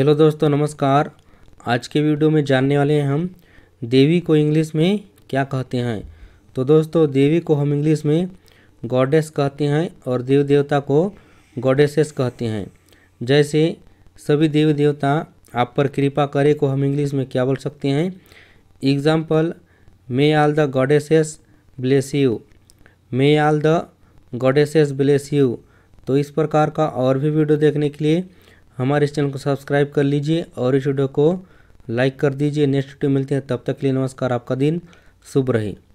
hello दोस्तों नमस्कार आज के वीडियो में जानने वाले हैं हम देवी को इंग्लिश में क्या कहते हैं तो दोस्तों देवी को हम इंग्लिश में गॉडेस कहते हैं और देव देवता को गॉडेसेस कहते हैं जैसे सभी देवी देवता आप पर कृपा करे को हम इंग्लिश में क्या बोल सकते हैं example may all the goddesses bless you may all the goddesses bless you तो इस प्रकार का और भी वीडियो देखने के लिए हमारे इस चैनल को सब्सक्राइब कर लीजिए और इस वीडियो को लाइक कर दीजिए नेक्स्ट वीडियो मिलते हैं तब तक के लिए नमस्कार आपका दिन शुभ रहे